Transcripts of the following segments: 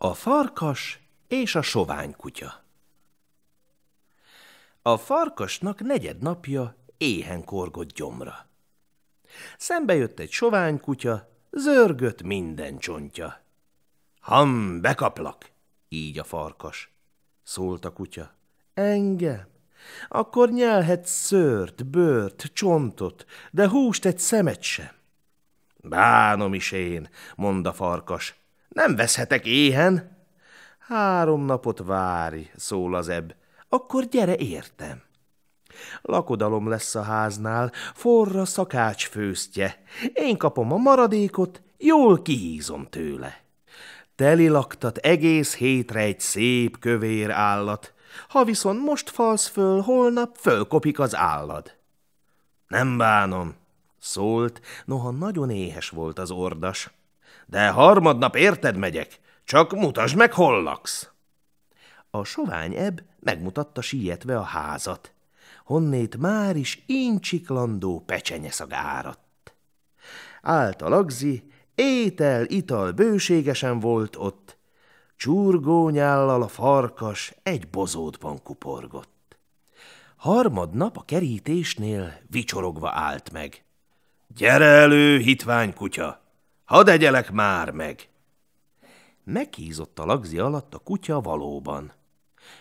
A farkas és a sovány kutya A farkasnak negyed napja éhen korgott gyomra. Szembe jött egy sovány kutya, zörgött minden csontja. Ham, bekaplak, így a farkas. Szólt a kutya. Engem? Akkor nyelhetsz szőrt, bőrt, csontot, de húst egy szemet sem. Bánom is én, mond a farkas, nem veszhetek éhen. Három napot várj, szól az ebb, akkor gyere értem. Lakodalom lesz a háznál, forra szakács főztje. Én kapom a maradékot, jól kihízom tőle. Teli laktat egész hétre egy szép kövér állat. Ha viszont most falsz föl, holnap fölkopik az állad. Nem bánom, szólt, noha nagyon éhes volt az ordas. De harmadnap érted megyek, csak mutasd meg, hol laksz. A sovány ebb megmutatta sietve a házat, honnét már is incsiklandó pecsenyeszag áradt. Állt a lagzi, étel, ital bőségesen volt ott, csurgónyállal a farkas egy bozótban kuporgott. Harmadnap a kerítésnél vicsorogva állt meg. – Gyere elő, hitvány kutya! Hadd egyelek már meg! Meghízott a lagzi alatt a kutya valóban.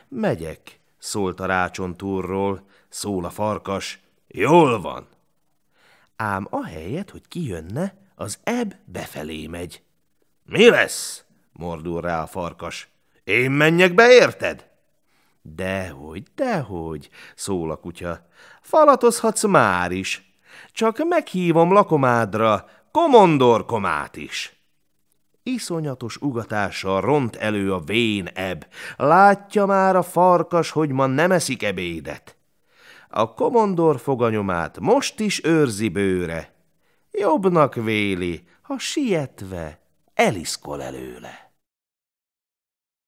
Megyek, szólt a rácsontúrról, szól a farkas, jól van. Ám a helyet, hogy kijönne, az ebb befelé megy. Mi lesz? mordul rá a farkas. Én menjek be, érted? Dehogy, dehogy, szól a kutya. Falatozhatsz már is. Csak meghívom lakomádra, komondor is. Iszonyatos ugatással ront elő a vén ebb, látja már a farkas, hogy ma nem eszik ebédet. A komondor foganyomát most is őrzi bőre. Jobbnak véli, ha sietve eliszkol előle.